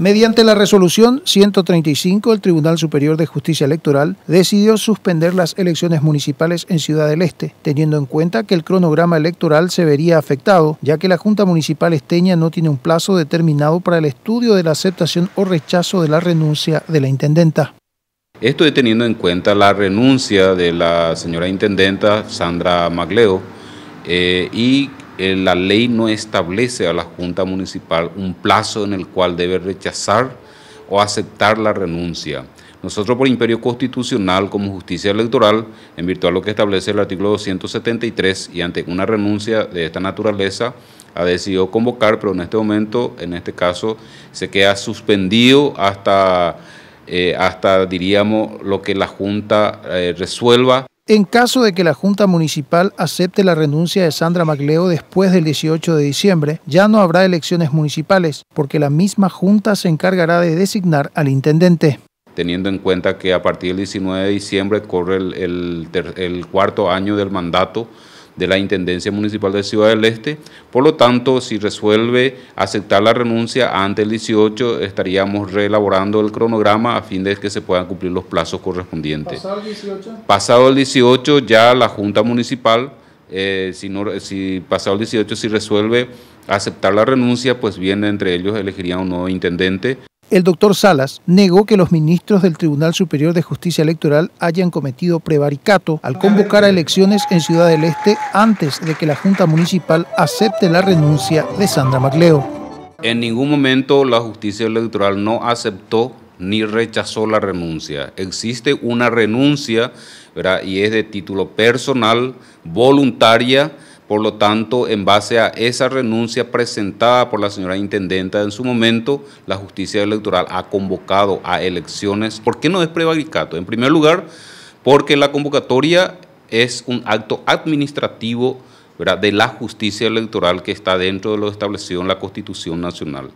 Mediante la resolución 135, el Tribunal Superior de Justicia Electoral decidió suspender las elecciones municipales en Ciudad del Este, teniendo en cuenta que el cronograma electoral se vería afectado, ya que la Junta Municipal Esteña no tiene un plazo determinado para el estudio de la aceptación o rechazo de la renuncia de la Intendenta. Estoy teniendo en cuenta la renuncia de la señora Intendenta Sandra Magleo eh, y eh, la ley no establece a la Junta Municipal un plazo en el cual debe rechazar o aceptar la renuncia. Nosotros por imperio constitucional como justicia electoral, en virtud de lo que establece el artículo 273 y ante una renuncia de esta naturaleza, ha decidido convocar, pero en este momento, en este caso, se queda suspendido hasta, eh, hasta diríamos, lo que la Junta eh, resuelva en caso de que la Junta Municipal acepte la renuncia de Sandra Macleo después del 18 de diciembre, ya no habrá elecciones municipales, porque la misma Junta se encargará de designar al intendente. Teniendo en cuenta que a partir del 19 de diciembre corre el, el cuarto año del mandato, de la Intendencia Municipal de Ciudad del Este. Por lo tanto, si resuelve aceptar la renuncia antes del 18, estaríamos reelaborando el cronograma a fin de que se puedan cumplir los plazos correspondientes. ¿Pasado el 18? Pasado el 18 ya la Junta Municipal, eh, si, pasado el 18, si resuelve aceptar la renuncia, pues bien entre ellos elegiría un nuevo intendente. El doctor Salas negó que los ministros del Tribunal Superior de Justicia Electoral hayan cometido prevaricato al convocar a elecciones en Ciudad del Este antes de que la Junta Municipal acepte la renuncia de Sandra Macleo. En ningún momento la justicia electoral no aceptó ni rechazó la renuncia. Existe una renuncia y es de título personal, voluntaria por lo tanto, en base a esa renuncia presentada por la señora intendenta en su momento, la justicia electoral ha convocado a elecciones. ¿Por qué no es prevaricato? En primer lugar, porque la convocatoria es un acto administrativo de la justicia electoral que está dentro de lo establecido en la Constitución Nacional.